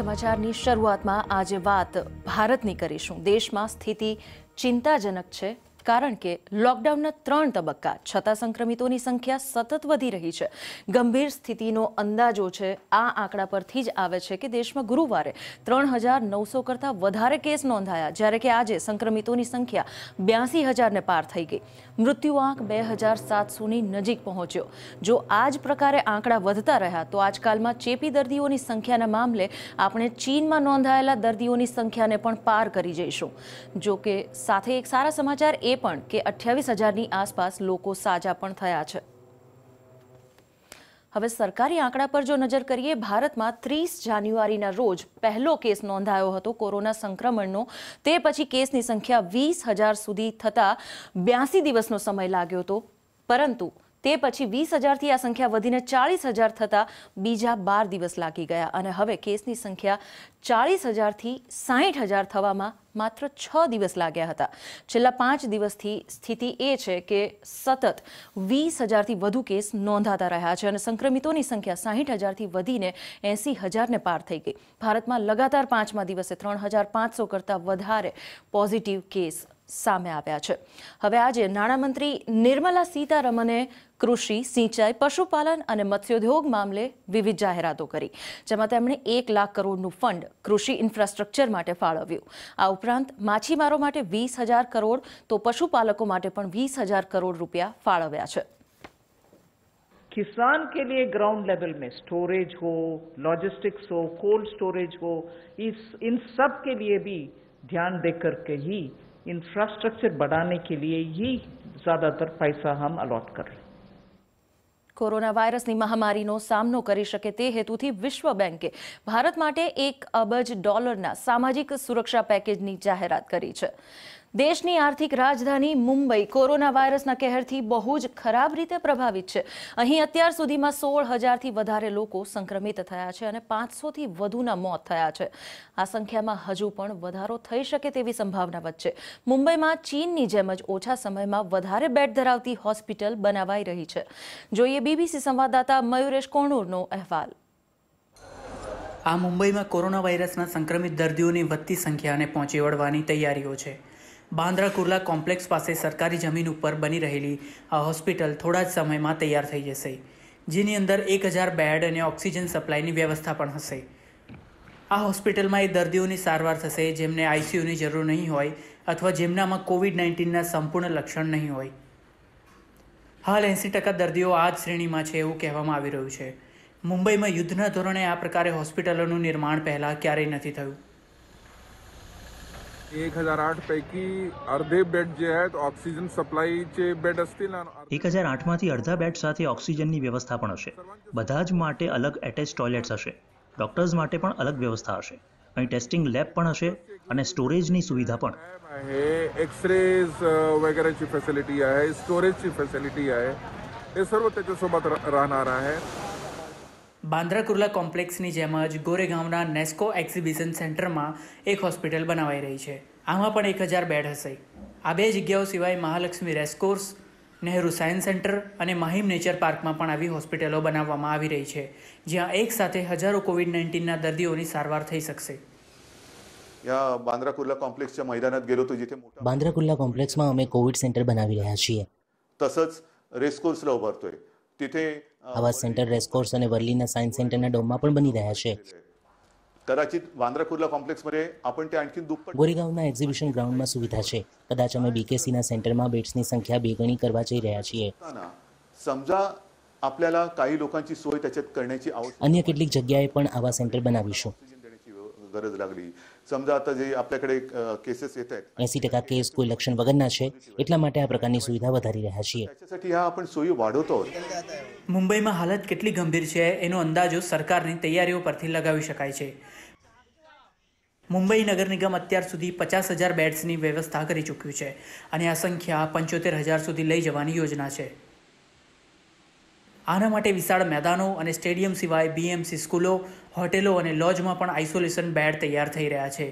સમાચારની શરૂઆતમાં આજે વાત ભારતની કરીશું દેશમાં સ્થિતિ ચિંતાજનક છે કારણ કે લોકડાઉનના ત્રણ તબક્કા છતાં સંક્રમિતોની સંખ્યા સતત વધી રહી છે ગંભીર સ્થિતિનો અંદાજો છે આ આંકડા પરથી જ આવે છે કે દેશમાં ગુરુવારે ત્રણ હજાર નવસો કરતાં વધારે કેસ નોંધાયા જ્યારે કે આજે સંક્રમિતોની સંખ્યા બ્યાસી હજારને પાર થઈ ગઈ મૃત્યુ આંક બે હજાર સાતસોની નજીક પહોંચ્યો જો આ જ પ્રકારે આંકડા વધતા રહ્યા તો આજકાલમાં ચેપી દર્દીઓની સંખ્યાના મામલે આપણે ચીનમાં નોંધાયેલા દર્દીઓની સંખ્યાને પણ પાર કરી જઈશું જોકે સાથે એક સારા સમાચાર એ એ પણ કે અઠ્યાવીસ હજારની આસપાસ લોકો સાજા પણ થયા છે હવે સરકારી આંકડા પર જો નજર કરીએ ભારતમાં ત્રીસ જાન્યુઆરીના રોજ પહેલો કેસ નોંધાયો હતો કોરોના સંક્રમણનો તે પછી કેસની સંખ્યા વીસ હજાર સુધી થતાં બ્યાસી દિવસનો સમય લાગ્યો હતો પરંતુ તે પછી વીસ હજારથી આ સંખ્યા વધીને ચાળીસ હજાર થતાં બીજા બાર દિવસ લાગી ગયા અને હવે કેસની સંખ્યા ચાળીસ હજારથી સાહીઠ હજાર થવામાં માત્ર છ દિવસ લાગ્યા હતા છેલ્લા પાંચ દિવસથી સ્થિતિ એ છે કે સતત વીસ હજારથી વધુ કેસ નોંધાતા રહ્યા છે અને સંક્રમિતોની સંખ્યા સાહીઠ હજારથી વધીને એંસી હજારને પાર થઈ ગઈ ભારતમાં લગાતાર પાંચમા દિવસે ત્રણ હજાર પાંચસો કરતાં વધારે પોઝિટિવ કેસ સામે આવ્યા છે હવે આજે નાણામંત્રી નિર્મલા સીતારમણે કૃષિ સિંચાઈ પશુપાલન અને મત્સ્યોદ્યોગ મામલે વિવિધ જાહેરાતો કરી જેમાં તેમણે એક લાખ કરોડનું ફંડ કૃષિ ઇન્ફ્રાસ્ટ્રક્ચર માટે ફાળવ્યું આ ઉપરાંત માછીમારો માટે વીસ હજાર કરોડ તો પશુપાલકો માટે પણ વીસ હજાર કરોડ રૂપિયા ફાળવ્યા છે કિસાન કે लिए ग्राउंड लेवल में स्टोरेज हो लॉजिस्टिक्स हो कोल्ड स्टोरेज हो इस इन सब के लिए भी ध्यान दे इंफ्रास्ट्रक्चर बढ़ाने के लिए ही ज़्यादातर पैसा हम अलॉट कर रहे हैं કોરોના વાયરસની મહામારીનો સામનો કરી શકે તે હેતુથી વિશ્વ બેંકે ભારત માટે એક અબજ ડોલરના સામાજિક સુરક્ષા પેકેજની જાહેરાત કરી છે દેશની આર્થિક રાજધાની મુંબઈ કોરોના વાયરસના કહેરથી બહુ જ ખરાબ રીતે પ્રભાવિત છે અહીં અત્યાર સુધીમાં સોળ હજારથી વધારે લોકો સંક્રમિત થયા છે અને પાંચસોથી વધુના મોત થયા છે આ સંખ્યામાં હજુ પણ વધારો થઈ શકે તેવી સંભાવના વચ્ચે મુંબઈમાં ચીનની જેમ જ ઓછા સમયમાં વધારે બેડ ધરાવતી હોસ્પિટલ બનાવાઈ રહી છે જોઈએ બીબીસી સંવાદદાતા મયુરેશ કોણુરનો અહેવાલ આ મુંબઈમાં કોરોના વાયરસના સંક્રમિત દર્દીઓની વધતી સંખ્યાને પહોંચી વળવાની તૈયારીઓ છે બાંદ્રા કુર્લા કોમ્પ્લેક્સ પાસે સરકારી જમીન ઉપર બની રહેલી આ હોસ્પિટલ થોડા જ સમયમાં તૈયાર થઈ જશે જેની અંદર એક હજાર બેડ અને ઓક્સિજન સપ્લાયની વ્યવસ્થા પણ હશે આ હોસ્પિટલમાં એ દર્દીઓની સારવાર થશે જેમને આઈસીયુની જરૂર નહીં હોય અથવા જેમનામાં કોવિડ નાઇન્ટીનના સંપૂર્ણ લક્ષણ નહીં હોય હાલ એંસી ટકા દર્દીઓ આ જ શ્રેણીમાં છે એવું કહેવામાં આવી રહ્યું છે મુંબઈમાં યુદ્ધના ધોરણે આ પ્રકારે હોસ્પિટલોનું નિર્માણ પહેલાં ક્યારેય નથી થયું એક હજાર આઠ પૈકી अर्धे બેડ જે आहेत ઓક્સિજન સપ્લાય જે બેડ असतील એક હજાર આઠમાંથી અડધા બેડ સાથે ઓક્સિજનની વ્યવસ્થા પણ હશે બધા જ માટે અલગ એટેચ ટોયલેટ્સ હશે ડોક્ટર્સ માટે પણ અલગ વ્યવસ્થા હશે અહીં ટેસ્ટિંગ લેબ પણ હશે અને સ્ટોરેજની સુવિધા પણ आहे एक्सरेज वगैरेची फॅसिलिटी आहे स्टोरेजची फॅसिलिटी आहे हे सर्व त्याच्यासोबत રહેનારા હે બાંદ્રા કુર્લા કોમ્પ્લેક્સની જેમ જ ગોરેગાંવના નેસ્કો એક્ઝિબિશન સેન્ટરમાં એક હોસ્પિટલ બનાવાઈ રહી છે આમાં પણ એક હજાર બેડ હશે આ બે જગ્યાઓ સિવાય Mahalakshmi racecourse Nehru science centre અને માહિમ નેચર પાર્કમાં પણ આવી હોસ્પિટલો બનાવવામાં આવી રહી છે જ્યાં એક સાથે હજારો કોવિડ નાઇન્ટીનના દર્દીઓની સારવાર થઈ શકશે બાંદ્રા કુર્લા કોમ્પ્લેક્સच्या मैदानात गेलो તો जिथे મોટા બાંદ્રા કોમ્પ્લેક્સમાં અમે કોવિડ સેન્ટર બનાવી રહ્યા છીએ तसंच રેસકોર્સला उभारतोय तिथे આવા સેન્ટર રેસકોર્સ અને વરલીના સાયન્સ સેન્ટરના ડોમમાં પણ બની રહ્યા છે કદાચિત વાંદ્રા કુર્લા કોમ્પ્લેક્સमध्ये आपण ते आणखी दुप्पट ગોરેગાંવના એક્ઝિબિશન ગ્રાઉન્ડમાં સુવિધા છે કદાચ અમે બીકેસીના સેન્ટરમાં બેટ્સની સંખ્યા બેગણી કરવા જઈ રહ્યા છીએ સમજા आपल्याला काही સોય તચત त्याच्यात करण्याची અન્ય કેટલીક જગ્યાએ પણ આવા સેન્ટર બનાવીશું गरज लागली समजा आता जे आपल्याकडे केसेस येत आहेत ऐंशी टक्का કોઈ लक्षण વગરના છે એટલા માટે આ પ્રકારની સુવિધા વધારી રહ્યા છીએ त्याच्यासाठी ह्या आपण सोयी वाढवतो મુંબઈમાં હાલત કેટલી ગંભીર છે એનો અંદાજો સરકારની તૈયારીઓ પરથી લગાવી શકાય છે મુંબઈ નગર નિગમ અત્યાર સુધી પચાસ હજાર બેડ્સની વ્યવસ્થા કરી ચૂક્યું છે અને આ સંખ્યા પંચોતેર હજાર સુધી લઈ જવાની યોજના છે આના માટે વિશાળ મેદાનો અને સ્ટેડિયમ સિવાય બીએમસી સ્કૂલો હોટેલો અને લોજમાં પણ આઇસોલેશન બેડ તૈયાર થઈ રહ્યા છે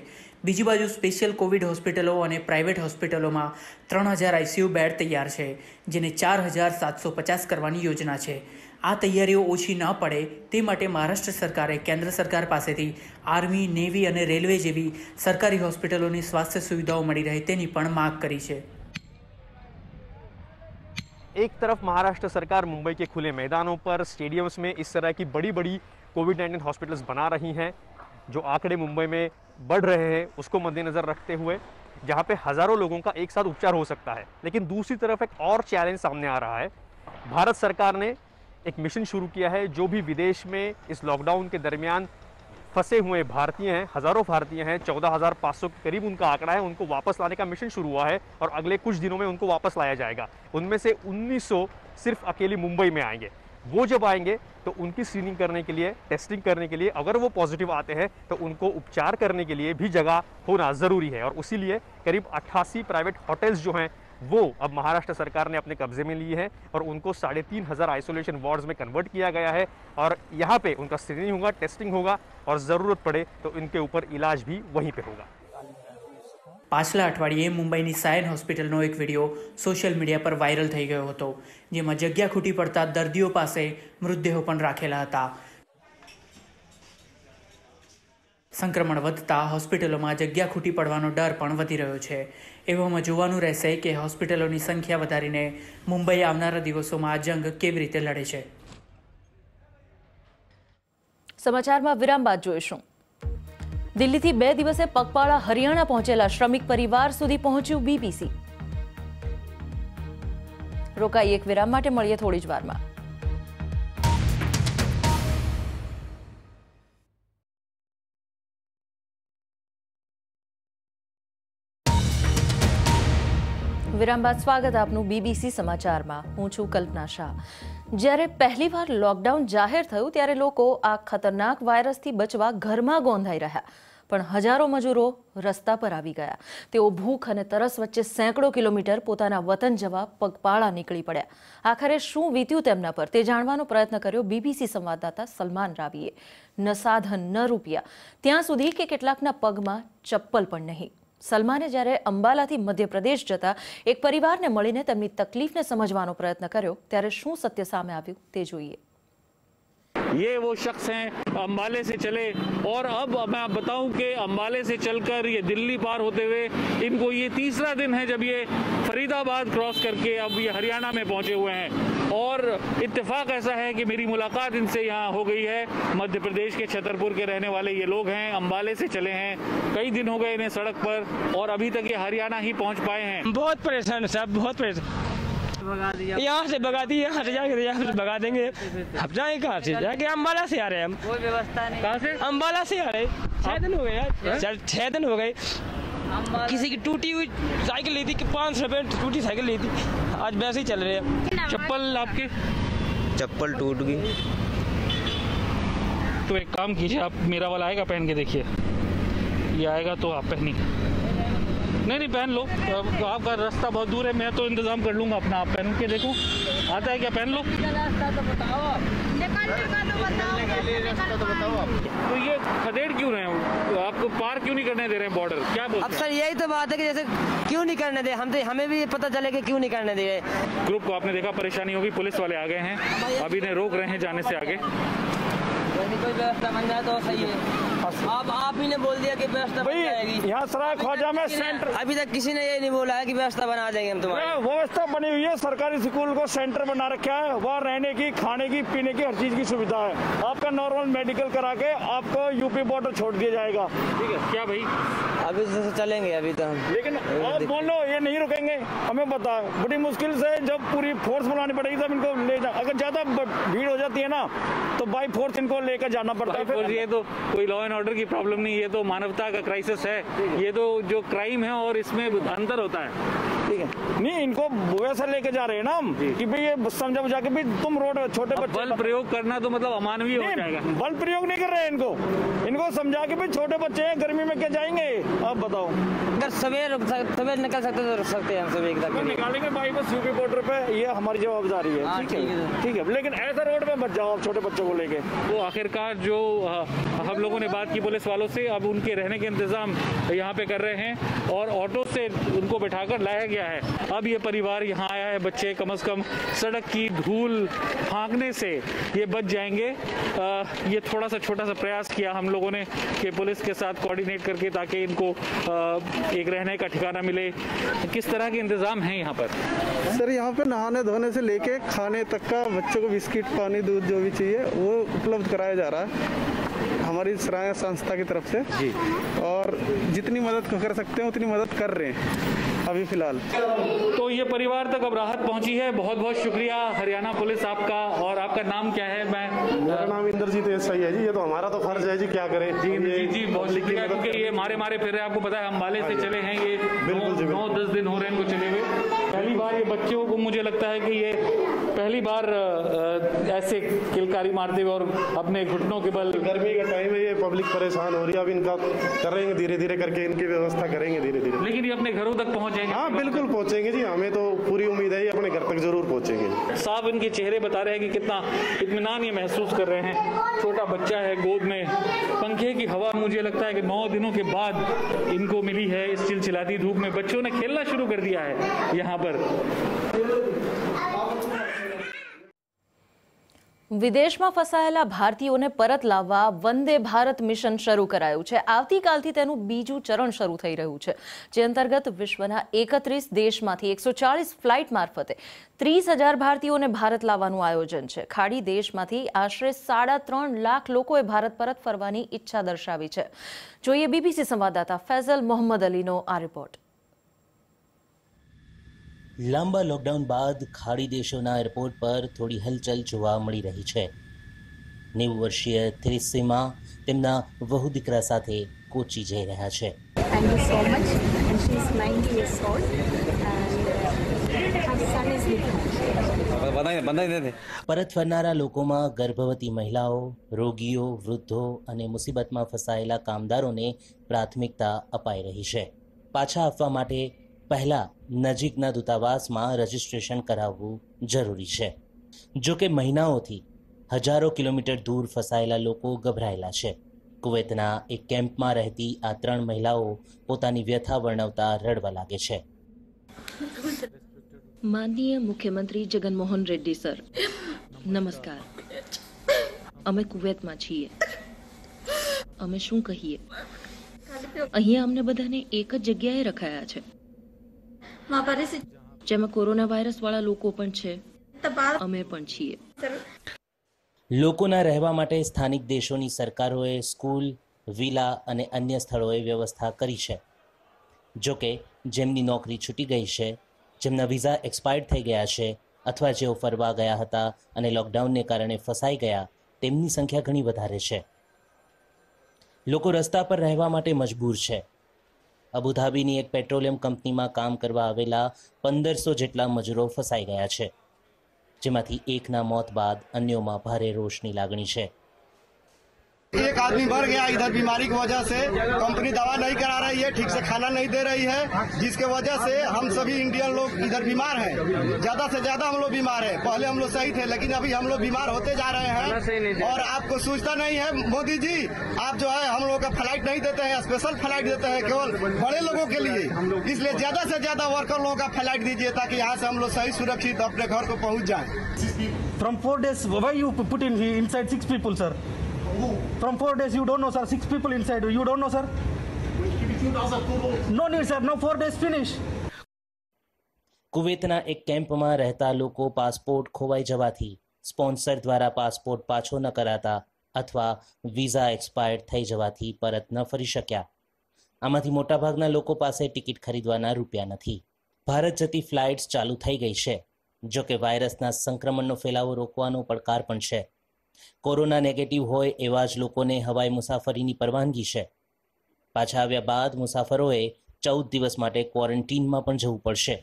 બીજી બાજુ સ્પેશિયલ કોવિડ હોસ્પિટલો અને પ્રાઇવેટ હોસ્પિટલોમાં ત્રણ હજાર આઈસીયુ બેડ તૈયાર છે જેને ચાર હજાર સાતસો પચાસ કરવાની યોજના છે આ તૈયારીઓ ઓછી ન પડે તે માટે મહારાષ્ટ્ર સરકારે કેન્દ્ર સરકાર પાસેથી આર્મી નેવી અને રેલવે જેવી સરકારી હોસ્પિટલોની સ્વાસ્થ્ય સુવિધાઓ મળી રહે તેની પણ માગ કરી છે એક તરફ મહારાષ્ટ્ર સરકાર મુંબઈ કે खुले મેદાનો પર स्टेडियम्स में इस तरह की बड़ी बड़ी कोविड नाइन्टीन हॉस्पिटल्स बना रही हैं जो आंकड़े मुंबई में बढ़ रहे हैं उसको मद्देनज़र रखते हुए जहाँ पे हज़ारों लोगों का एक साथ उपचार हो सकता है लेकिन दूसरी तरफ एक और चैलेंज सामने आ रहा है भारत सरकार ने एक मिशन शुरू किया है जो भी विदेश में इस लॉकडाउन के दरमियान फंसे हुए भारतीय हैं हज़ारों भारतीय हैं चौदह हज़ार पाँच सौ के करीब उनका आंकड़ा है उनको वापस लाने का मिशन शुरू हुआ है और अगले कुछ दिनों में उनको वापस लाया जाएगा उनमें से उन्नीस सिर्फ अकेली मुंबई में आएंगे वो जब आएंगे तो उनकी स्क्रीनिंग करने के लिए टेस्टिंग करने के लिए अगर वो पॉजिटिव आते हैं तो उनको उपचार करने के लिए भी जगह होना ज़रूरी है और उसीलिए करीब अट्ठासी प्राइवेट होटल्स जो हैं वो अब महाराष्ट्र सरकार ने अपने कब्जे में लिए हैं और उनको साढ़े तीन हज़ार आइसोलेशन वार्ड्स में कन्वर्ट किया गया है और यहाँ पे उनका स्क्रीनिंग होगा टेस्टिंग होगा और ज़रूरत पड़े तो इनके ऊपर इलाज भी वहीं पे होगा પાછલા અઠવાડિયે મુંબઈની સાયન હોસ્પિટલનો એક વિડીયો સોશિયલ મીડિયા પર વાયરલ થઈ ગયો હતો જેમાં જગ્યા ખૂટી પડતા દર્દીઓ પાસે મૃતદેહો પણ રાખેલા હતા સંક્રમણ વધતા હોસ્પિટલોમાં જગ્યા ખૂટી પડવાનો ડર પણ વધી રહ્યો છે એવામાં જોવાનું રહેશે કે હોસ્પિટલોની સંખ્યા વધારીને મુંબઈ આવનારા દિવસોમાં આ જંગ કેવી રીતે લડે છે સમાચારમાં વિરામ બાદ જોઈશું દિલ્હીથી બે દિવસે પગપાળા હરિયાણા પહોંચેલા શ્રમિક પરિવાર સુધી પહોંચ્યું બીબીસી રોકાઈ એક વિરામ માટે મળીએ થોડી જ વારમાં વિરામ બાદ સ્વાગત આપનું બીબીસી સમાચારમાં હું છું કલ્પના શાહ જ્યારે પહેલીવાર લોકડાઉન જાહેર થયું ત્યારે લોકો આ ખતરનાક વાયરસથી બચવા ઘરમાં ગોંધાઈ રહ્યા પણ હજારો મજૂરો રસ્તા પર આવી ગયા તેઓ ભૂખ અને તરસ વચ્ચે સેંકડો કિલોમીટર પોતાના વતન જવા પગપાળા નીકળી પડ્યા આખરે શું વીત્યું તેમના પર તે જાણવાનો પ્રયત્ન કર્યો બીબીસી સંવાદદાતા સલમાન રાવીએ ન સાધન ન રૂપિયા ત્યાં સુધી કે કેટલાકના પગમાં ચપ્પલ પણ નહીં સલમાને જ્યારે અંબાલાથી મધ્યપ્રદેશ જતા એક પરિવારને મળીને તેમની તકલીફને સમજવાનો પ્રયત્ન કર્યો ત્યારે શું સત્ય સામે આવ્યું તે જોઈએ ये वो शख्स हैं अम्बाले से चले और अब मैं आप बताऊं कि अम्बाले से चलकर ये दिल्ली पार होते हुए इनको ये तीसरा दिन है जब ये फरीदाबाद क्रॉस करके अब ये हरियाणा में पहुंचे हुए हैं और इत्तेफाक ऐसा है कि मेरी मुलाकात इनसे यहाँ हो गई है मध्य प्रदेश के छतरपुर के रहने वाले ये लोग हैं अम्बाले से चले हैं कई दिन हो गए इन्हें सड़क पर और अभी तक ये हरियाणा ही पहुँच पाए हैं बहुत परेशान साहब बहुत परेशान यहाँ से भगा दिया यहाँ से जाके तो यहाँ से भगा देंगे हम जाए कहाँ से जाके अम्बाला से आ रहे हैं हम कोई व्यवस्था नहीं कहाँ से अम्बाला से आ रहे छह दिन हो गए यार हाँ? चल छह दिन हो गए किसी की टूटी हुई साइकिल ली थी पाँच सौ रुपए टूटी साइकिल ली थी आज वैसे ही चल रहे हैं चप्पल आपके चप्पल टूट गई तो एक काम कीजिए आप मेरा वाला आएगा पहन के देखिए ये आएगा तो आप पहनिए नहीं नहीं पहन लो तो आपका रास्ता बहुत दूर है मैं तो इंतज़ाम कर लूंगा अपना आप पहन के देखो आता है क्या पहन लो तो ये खदेड़ क्यों रहे हैं आपको पार क्यों नहीं करने दे रहे हैं बॉर्डर क्या बोलते अब सर यही तो बात है कि जैसे क्यों नहीं करने दे हम तो हमें भी पता चले कि क्यों नहीं करने दे रहे ग्रुप को आपने देखा परेशानी होगी पुलिस वाले आ गए हैं अभी इन्हें रोक रहे हैं जाने से आगे कोई व्यवस्था बन जाए तो सही है पास आप ही ने बोल दिया कि व्यवस्था बन जाएगी यहाँ सराय ख्वाजा में सेंटर अभी तक किसी ने ये नहीं बोला है कि व्यवस्था बना देंगे हम तुम्हारी व्यवस्था बनी हुई है सरकारी स्कूल को सेंटर बना रखा है वहाँ रहने की खाने की पीने की हर चीज की सुविधा है आपका नॉर्मल मेडिकल करा के आपको यूपी बॉर्डर छोड़ दिया जाएगा ठीक है क्या भाई अभी तो चलेंगे अभी तो हम लेकिन आप बोलो ये नहीं रुकेंगे हमें बता बड़ी मुश्किल से जब पूरी फोर्स बुलानी पड़ेगी तब इनको ले जा अगर ज्यादा भीड़ हो जाती है ना तो बाई फोर्स इनको लेकर जाना पड़ता है तो कोई लॉ एंड ऑर्डर की प्रॉब्लम नहीं ये तो मानवता का क्राइसिस है ये तो जो क्राइम है और इसमें अंतर होता है ठीक है नहीं इनको वैसा लेके जा रहे हैं ना हम कि भाई ये समझा बुझा के भाई तुम रोड छोटे बच्चे बल प्रयोग करना तो मतलब अमानवीय हो जाएगा बल प्रयोग नहीं कर रहे हैं इनको इनको समझा के भाई छोटे बच्चे हैं गर्मी में क्या जाएंगे आप बताओ अगर सवेर सवेर निकल सकते तो रुक सकते हैं सभी एकदम निकालेंगे भाई बस यूपी बॉर्डर पे ये हमारी जवाबदारी हाँ, है ठीक है ठीक है लेकिन ऐसा रोड में मत जाओ आप छोटे बच्चों को लेके वो आखिरकार जो हम लोगों ने बात की पुलिस वालों से अब उनके रहने के इंतजाम यहाँ पे कर रहे हैं और ऑटो से उनको बैठा लाया गया गया है अब ये परिवार यहाँ आया है बच्चे कम अज कम सड़क की धूल फांकने से ये बच जाएंगे आ, ये थोड़ा सा छोटा सा प्रयास किया हम लोगों ने कि पुलिस के साथ कोऑर्डिनेट करके ताकि इनको आ, एक रहने का ठिकाना मिले किस तरह के इंतज़ाम है यहाँ पर सर यहाँ पर नहाने धोने से लेके खाने तक का बच्चों को बिस्किट पानी दूध जो भी चाहिए वो उपलब्ध कराया जा रहा है हमारी सराय संस्था की तरफ से जी और जितनी मदद कर सकते हैं उतनी मदद कर रहे हैं अभी फिलहाल तो ये परिवार तक अब राहत पहुंची है बहुत बहुत शुक्रिया हरियाणा पुलिस आपका और आपका नाम क्या है मैं मेरा नाम इंद्रजीत सही है जी ये तो हमारा तो फर्ज है जी क्या करें जी जी जी बहुत शुक्रिया क्योंकि ये मारे मारे फिर आपको पता है हम वाले से हाँ चले हैं ये नौ दस दिन हो रहे हैं इनको चले हुए पहली बार ये बच्चों को मुझे लगता है कि ये पहली बार ऐसे किलकारी मारते हुए और अपने घुटनों के बल गर्मी का टाइम है ये पब्लिक परेशान हो रही है अब इनका करेंगे धीरे धीरे करके इनकी व्यवस्था करेंगे धीरे धीरे लेकिन ये अपने घरों तक पहुँच हाँ बिल्कुल पहुँचेंगे जी हमें तो पूरी उम्मीद है ये अपने घर तक जरूर पहुँचेंगे साहब इनके चेहरे बता रहे हैं कि कितना इतमान ये महसूस कर रहे हैं छोटा बच्चा है गोद में पंखे की हवा मुझे लगता है कि नौ दिनों के बाद इनको मिली है इस चिलचिलाती धूप में बच्चों ने खेलना शुरू कर दिया है यहाँ पर ભાવનગર વિદેશમાં ફસાયેલા ભારતીયોને પરત લાવવા વંદે ભારત મિશન શરૂ કરાયું છે આવતીકાલથી તેનું બીજું ચરણ શરૂ થઈ રહ્યું છે જે અંતર્ગત વિશ્વના એકત્રીસ દેશમાંથી એકસો ચાળીસ ફ્લાઇટ મારફતે ત્રીસ હજાર ભારતીયોને ભારત લાવવાનું આયોજન છે ખાડી દેશમાંથી આશરે સાડા ત્રણ લાખ લોકોએ ભારત પરત ફરવાની ઈચ્છા દર્શાવી છે જોઈએ બીબીસી સંવાદદાતા ફૈઝલ મોહમ્મદ અલીનો આ રિપોર્ટ લાંબા લોકડાઉન બાદ ખાડી દેશોના એરપોર્ટ પર થોડી હલચલ જોવા મળી રહી છે નેવું વર્ષીય થ્રિસીમા તેમના વહુ દીકરા સાથે કોચી જઈ રહ્યા છે પરત ફરનારા લોકોમાં ગર્ભવતી મહિલાઓ રોગીઓ વૃદ્ધો અને મુસીબતમાં ફસાયેલા કામદારોને પ્રાથમિકતા અપાઈ રહી છે પાછા આપવા માટે પહેલાં નજીકના દૂતાવાસમાં રજિસ્ટ્રેશન કરાવવું જરૂરી છે જો કે મહિનાઓથી હજારો કિલોમીટર દૂર ફસાયેલા લોકો ગભરાયેલા છે કુવૈતના એક કેમ્પમાં રહેતી આ ત્રણ મહિલાઓ પોતાની વ્યથા વર્ણવતા રડવા લાગે છે માનનીય મુખ્યમંત્રી જગનમોહન રેડ્ડી સર નમસ્કાર અમે કુવૈતમાં છીએ અમે શું કહીએ અહીંયા અમને બધાને એક જ જગ્યાએ રખાયા છે જેમાં કોરોના વાયરસ વાળા લોકો પણ છે અમે પણ છીએ લોકોના રહેવા માટે સ્થાનિક દેશોની સરકારોએ સ્કૂલ વિલા અને અન્ય સ્થળોએ વ્યવસ્થા કરી છે જોકે જેમની નોકરી છૂટી ગઈ છે જેમના વિઝા એક્સપાયર્ડ થઈ ગયા છે અથવા જેઓ ફરવા ગયા હતા અને લોકડાઉનને કારણે ફસાઈ ગયા તેમની સંખ્યા ઘણી વધારે છે લોકો રસ્તા પર રહેવા માટે મજબૂર છે અબુધાબીની એક પેટ્રોલિયમ કંપનીમાં કામ કરવા આવેલા પંદરસો જેટલા મજૂરો ફસાઈ ગયા છે જેમાંથી એકના મોત બાદ અન્યોમાં ભારે રોષની લાગણી છે एक आदमी मर गया इधर बीमारी की वजह से कंपनी दवा नहीं करा रही है ठीक से खाना नहीं दे रही है जिसके वजह से हम सभी इंडियन लोग इधर बीमार हैं ज्यादा से ज्यादा हम लोग बीमार हैं पहले हम लोग सही थे लेकिन अभी हम लोग बीमार होते जा रहे हैं और आपको सोचता नहीं है मोदी जी आप जो है हम लोग का फ्लाइट नहीं देते हैं स्पेशल फ्लाइट देते हैं केवल बड़े लोगों के लिए इसलिए ज्यादा से ज्यादा वर्कर लोगों का फ्लाइट दीजिए ताकि यहाँ से हम लोग सही सुरक्षित अपने घर को पहुँच जाए from four days why you put inside six people sir From four days, you don't know, sir. Six people inside. You don't know, sir. No need, sir. No four days finish. કુવેતના એક કેમ્પમાં રહેતા લોકો passport ખોવાઈ જવાથી sponsor દ્વારા passport પાછો ન કરાતા અથવા વિઝા એક્સપાયર્ડ થઈ જવાથી પરત ન ફરી શક્યા આમાંથી મોટાભાગના લોકો પાસે ટિકિટ ખરીદવાના રૂપિયા નથી ભારત જતી ફ્લાઇટ્સ ચાલુ થઈ ગઈ છે જોકે વાયરસના સંક્રમણનો ફેલાવો રોકવાનો પડકાર પણ છે કોરોના નેગેટિવ હોય એવા જ લોકોને હવાઈ મુસાફરીની પરવાનગી છે પાછા આવ્યા બાદ મુસાફરોએ ચૌદ દિવસ માટે ક્વોરન્ટીનમાં પણ જવું પડશે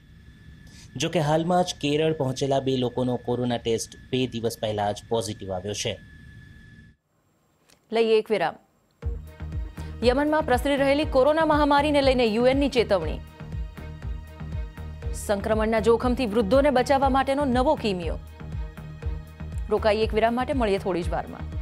જો કે હાલમાં જ કેરળ પહોંચેલા બે લોકોનો કોરોના ટેસ્ટ બે દિવસ પહેલા જ પોઝિટિવ આવ્યો છે લઈએ એક વિરામ યમનમાં પ્રસરી રહેલી કોરોના મહામારીને લઈને યુએનની ચેતવણી સંક્રમણના જોખમથી વૃદ્ધોને બચાવવા માટેનો નવો કિમિયો રોકાઈએ એક વિરામ માટે મળીએ થોડી જ વારમાં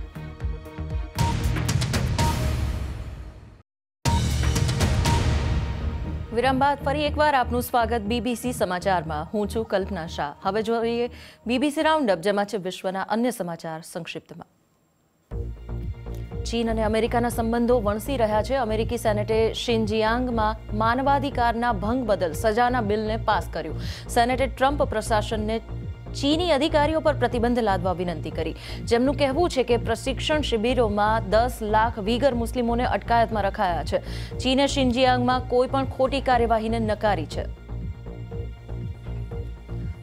વિરામ બાદ ફરી એકવાર આપનું સ્વાગત બીબીસી સમાચારમાં હું છું કલ્પના શાહ હવે જોઈએ બીબીસી રાઉન્ડઅપ જેમાં છે વિશ્વના અન્ય સમાચાર સંક્ષિપ્તમાં ચીન અને અમેરિકાના સંબંધો વણસી રહ્યા છે અમેરિકી સેનેટે શિનજિયાંગમાં માનવાધિકારના ભંગ બદલ સજાના બિલને પાસ કર્યું સેનેટે ટ્રમ્પ પ્રશાસનને ચીની અધિકારીઓ પર પ્રતિબંધ લાદવા વિનંતી કરી જેમનું કહેવું છે કે પ્રશિક્ષણ શિબિરોમાં દસ લાખ વીગર મુસ્લિમોને અટકાયતમાં રખાયા છે ચીને શિનજિયાંગમાં કોઈ પણ ખોટી કાર્યવાહીને નકારી છે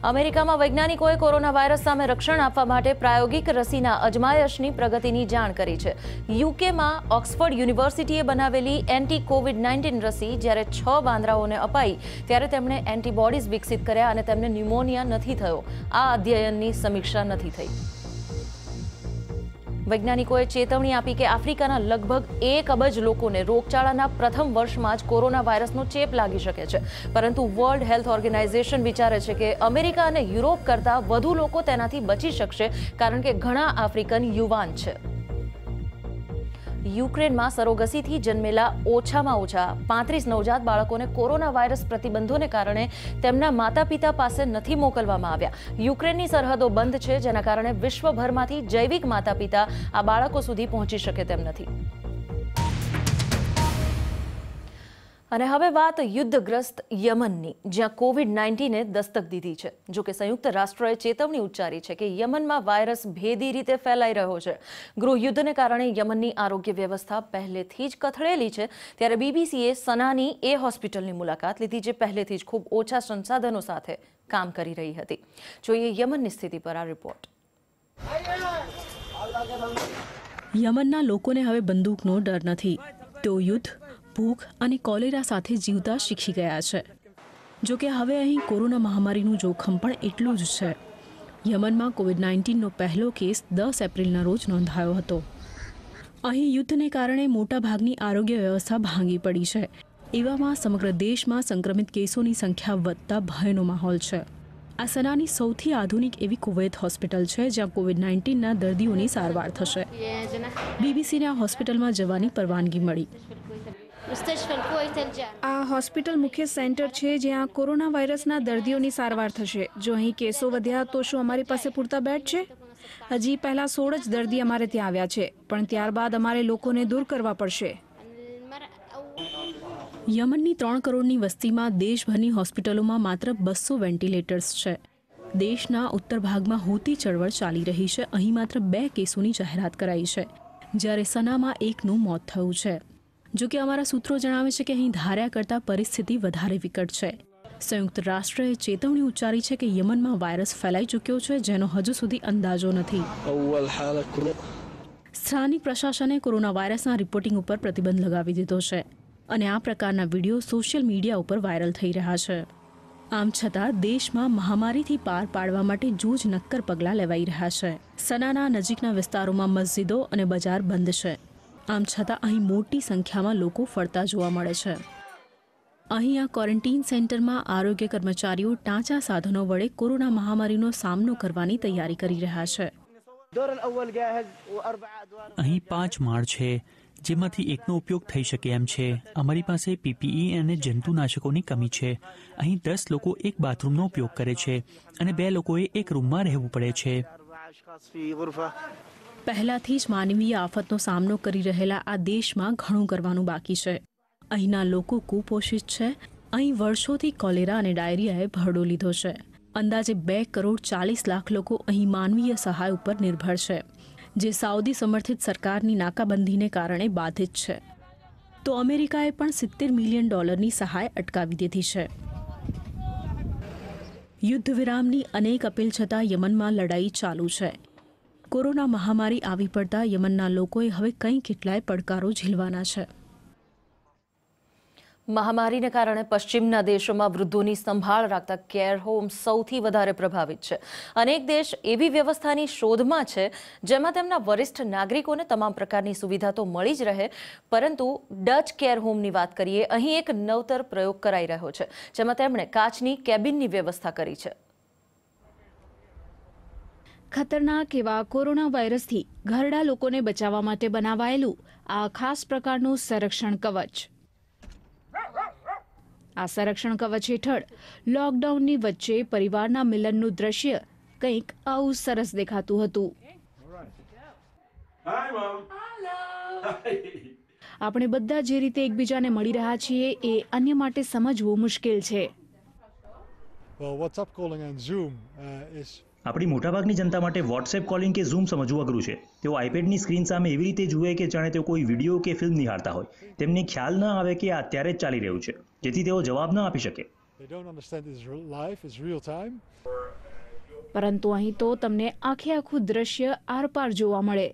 અમેરિકામાં વૈજ્ઞાનિકોએ કોરોના વાયરસ સામે રક્ષણ આપવા માટે પ્રાયોગિક રસીના અજમાયશની પ્રગતિની જાણ કરી છે યુકેમાં ઓક્સફર્ડ યુનિવર્સિટીએ બનાવેલી એન્ટી કોવિડ નાઇન્ટીન રસી જ્યારે છ વાંદરાઓને અપાઈ ત્યારે તેમણે એન્ટીબોડીઝ વિકસિત કર્યા અને તેમને ન્યુમોનિયા નથી થયો આ અધ્યયનની સમીક્ષા નથી થઈ વૈજ્ઞાનિકોએ ચેતવણી આપી કે આફ્રિકાના લગભગ એક અબજ લોકોને રોગચાળાના પ્રથમ વર્ષમાં જ કોરોના વાયરસનો ચેપ લાગી શકે છે પરંતુ વર્લ્ડ હેલ્થ ઓર્ગેનાઇઝેશન વિચારે છે કે અમેરિકા અને યુરોપ કરતાં વધુ લોકો તેનાથી બચી શકશે કારણ કે ઘણા આફ્રિકન યુવાન છે યુક્રેનમાં સરોગસીથી જન્મેલા ઓછામાં ઓછા પાંત્રીસ નવજાત બાળકોને કોરોના વાયરસ પ્રતિબંધોને કારણે તેમના માતા પિતા પાસે નથી મોકલવામાં આવ્યા યુક્રેનની સરહદો બંધ છે જેના કારણે વિશ્વભરમાંથી જૈવિક માતા પિતા આ બાળકો સુધી પહોંચી શકે તેમ નથી અને હવે વાત યુદ્ધગ્રસ્ત યમનની જ્યાં કોવિડ નાઇન્ટીને દસ્તક દીધી છે જો કે સંયુક્ત રાષ્ટ્રએ ચેતવણી ઉચ્ચારી છે કે યમનમાં વાયરસ ભેદી રીતે ફેલાઈ રહ્યો છે ગૃહયુદ્ધને કારણે યમનની આરોગ્ય વ્યવસ્થા પહેલેથી જ કથળેલી છે ત્યારે બીબીસીએ સનાની એ હોસ્પિટલની મુલાકાત લીધી જે પહેલેથી જ ખૂબ ઓછા સંસાધનો સાથે કામ કરી રહી હતી જોઈએ યમનની સ્થિતિ પર આ રિપોર્ટ યમનના લોકોને હવે બંદૂકનો ડર નથી તેઓ યુદ્ધ ભૂખ અને કોલેરા સાથે જીવતા શીખી ગયા છે જોકે હવે અહીં કોરોના મહામારીનું જોખમ પણ એટલું જ છે યમનમાં કોવિડ નાઇન્ટીનનો પહેલો કેસ દસ એપ્રિલના રોજ નોંધાયો હતો અહીં યુદ્ધને કારણે મોટાભાગની આરોગ્ય વ્યવસ્થા ભાંગી પડી છે એવામાં સમગ્ર દેશમાં સંક્રમિત કેસોની સંખ્યા વધતા ભયનો માહોલ છે આ સનાની સૌથી આધુનિક એવી કુવૈત હોસ્પિટલ છે જ્યાં કોવિડ નાઇન્ટીનના દર્દીઓની સારવાર થશે બીબીસીને આ હોસ્પિટલમાં જવાની પરવાનગી મળી આ હોસ્પિટલ મુખ્ય સેન્ટર છે જ્યાં કોરોના વાયરસના દર્દીઓની સારવાર થશે જો અહીં કેસો વધ્યા તો શું અમારી પાસે પૂરતા બેડ છે હજી પહેલા સોળ જ દર્દી અમારે ત્યાં આવ્યા છે પણ ત્યારબાદ અમારે લોકોને દૂર કરવા પડશે યમનની ત્રણ કરોડની વસ્તીમાં દેશભરની હોસ્પિટલોમાં માત્ર બસો વેન્ટિલેટર્સ છે દેશના ઉત્તર ભાગમાં હોતી ચળવળ ચાલી રહી છે અહીં માત્ર બે કેસોની જાહેરાત કરાઈ છે જ્યારે સનામાં એકનું મોત થયું છે જો કે અમારા સૂત્રો જણાવે છે કે અહીં ધાર્યા કરતાં પરિસ્થિતિ વધારે વિકટ છે સંયુક્ત રાષ્ટ્રએ ચેતવણી ઉચ્ચારી છે કે યમનમાં વાયરસ ફેલાઈ ચૂક્યો છે જેનો હજુ સુધી અંદાજો નથી સ્થાનિક પ્રશાસને કોરોના વાયરસના રિપોર્ટિંગ ઉપર પ્રતિબંધ લગાવી દીધો છે અને આ પ્રકારના વિડીયો સોશિયલ મીડિયા ઉપર વાયરલ થઈ રહ્યા છે આમ છતાં દેશમાં મહામારીથી પાર પાડવા માટે જૂજ નક્કર પગલાં લેવાઈ રહ્યા છે સનાના નજીકના વિસ્તારોમાં મસ્જિદો અને બજાર બંધ છે આમ છતાં અહીં મોટી સંખ્યામાં લોકો ફરતા જોવા મળે છે અહીં આ ક્વોરન્ટીન સેન્ટરમાં આરોગ્ય કર્મચારીઓ ટાંચા સાધનો વડે કોરોના મહામારીનો સામનો કરવાની તૈયારી કરી રહ્યા છે અહીં પાંચ માળ છે જેમાંથી એકનો ઉપયોગ થઈ શકે એમ છે અમારી પાસે પીપીઈ અને જંતુનાશકોની કમી છે અહીં દસ લોકો એક બાથરૂમનો ઉપયોગ કરે છે અને બે લોકોએ એક રૂમમાં રહેવું પડે છે પહેલાથી જ માનવીય આફતનો સામનો કરી રહેલા આ દેશમાં ઘણું કરવાનું બાકી છે અહીંના લોકો કુપોષિત છે અહીં વર્ષોથી કોલેરા અને ડાયરિયાએ ભરડો લીધો છે અંદાજે બે કરોડ ચાલીસ લાખ લોકો અહીં માનવીય સહાય ઉપર નિર્ભર છે જે સાઉદી સમર્થિત સરકારની નાકાબંધીને કારણે બાધિત છે તો અમેરિકાએ પણ સિત્તેર મિલિયન ડોલરની સહાય અટકાવી દીધી છે યુદ્ધ વિરામની અનેક અપીલ છતાં યમનમાં લડાઈ ચાલુ છે કોરોના મહામારી આવી પડતા યમનના લોકોએ હવે કંઈ કેટલાય પડકારો ઝીલવાના છે મહામારીને કારણે પશ્ચિમના દેશોમાં વૃદ્ધોની સંભાળ રાખતા કેર હોમ સૌથી વધારે પ્રભાવિત છે અનેક દેશ એવી વ્યવસ્થાની શોધમાં છે જેમાં તેમના વરિષ્ઠ નાગરિકોને તમામ પ્રકારની સુવિધા તો મળી જ રહે પરંતુ ડચ કેર હોમની વાત કરીએ અહીં એક નવતર પ્રયોગ કરાઈ રહ્યો છે જેમાં તેમણે કાચની કેબિનની વ્યવસ્થા કરી છે ખતરનાક એવા કોરોના વાયરસથી ઘરડા લોકોને બચાવવા માટે બનાવાયેલું આ ખાસ પ્રકારનું સંરક્ષણ કવચ આ સંરક્ષણ કવચ હેઠળ લોકડાઉનની વચ્ચે પરિવારના મિલનનું દ્રશ્ય કંઈક આવું સરસ દેખાતું હતું આપણે બધા જે રીતે એકબીજાને મળી રહ્યા છીએ એ અન્ય માટે સમજવું મુશ્કેલ છે Well, WhatsApp calling and Zoom uh, is આપણી મોટાભાગની જનતા માટે વોટ્સએપ કોલિંગ કે ઝૂમ સમજવું અઘરું છે તેઓ આઈપેડની સ્ક્રીન સામે એવી રીતે જુએ કે જાણે તેઓ કોઈ વિડીયો કે ફિલ્મ નિહાળતા હોય તેમને ખ્યાલ ન આવે કે આ અત્યારે જ ચાલી રહ્યું છે જેથી તેઓ જવાબ ન આપી શકે પરંતુ અહીં તો તમને આખે આખું દ્રશ્ય આરપાર જોવા મળે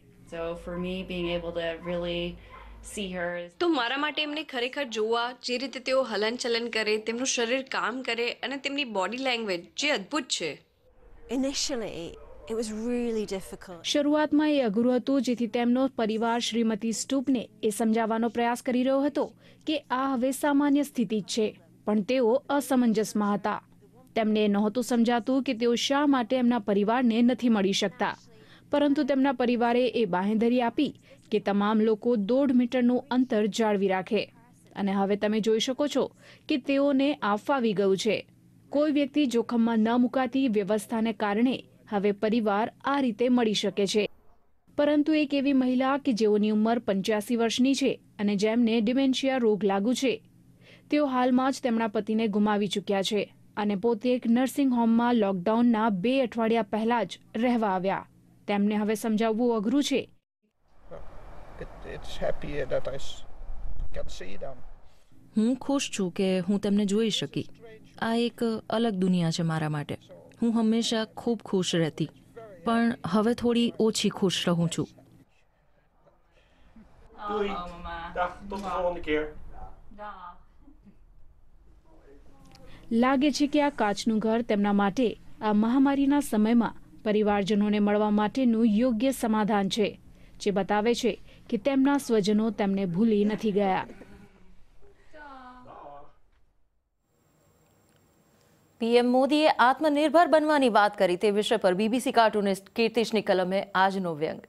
તો મારા માટે એમને ખરેખર જોવા જે રીતે તેઓ હલનચલન કરે તેમનું શરીર કામ કરે અને તેમની બોડી લેંગ્વેજ જે અદ્ભુત છે શરૂઆતમાં એ અઘરું હતું જેથી તેમનો પરિવાર શ્રીમતી સ્ટૂપને એ સમજાવવાનો પ્રયાસ કરી રહ્યો હતો કે આ હવે સામાન્ય સ્થિતિ છે પણ તેઓ અસમંજસમાં હતા તેમને નહોતું સમજાતું કે તેઓ શા માટે એમના પરિવારને નથી મળી શકતા પરંતુ તેમના પરિવારે એ બાંહેધરી આપી કે તમામ લોકો દોઢ મીટરનું અંતર જાળવી રાખે અને હવે તમે જોઈ શકો છો કે તેઓને આ ફાવી ગયું છે કોઈ વ્યક્તિ જોખમમાં ન મુકાતી વ્યવસ્થાને કારણે હવે પરિવાર આ રીતે મળી શકે છે પરંતુ એક એવી મહિલા કે જેઓની ઉંમર પંચ્યાસી વર્ષની છે અને જેમને ડિમેન્શિયા રોગ લાગુ છે તેઓ હાલમાં જ તેમના પતિને ગુમાવી ચૂક્યા છે અને પોતે એક નર્સિંગ હોમમાં લોકડાઉનના બે અઠવાડિયા પહેલા જ રહેવા આવ્યા તેમને હવે સમજાવવું અઘરું છે હું ખુશ છું કે હું તેમને જોઈ શકી આ એક અલગ દુનિયા છે મારા માટે હું હંમેશા ખૂબ ખુશ રહેતી પણ હવે થોડી ઓછી ખુશ રહું છું લાગે છે કે આ કાચનું ઘર તેમના માટે આ મહામારીના સમયમાં પરિવારજનોને મળવા માટેનું યોગ્ય સમાધાન છે જે બતાવે છે કે તેમના સ્વજનો તેમને ભૂલી નથી ગયા પીએમ મોદીએ આત્મનિર્ભર બનવાની વાત કરી તે વિષય પર બીબીસી કાર્ટૂનિસ્ટ કીર્તિશની કલમે આજનો વ્યંગ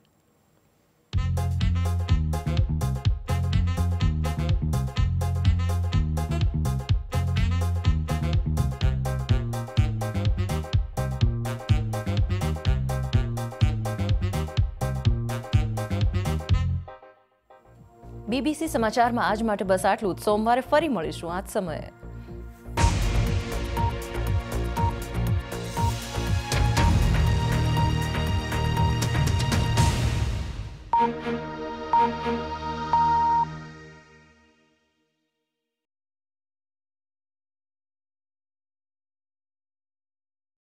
બીબીસી સમાચારમાં આજ માટે બસ આટલું જ સોમવારે ફરી મળીશું આજ સમયે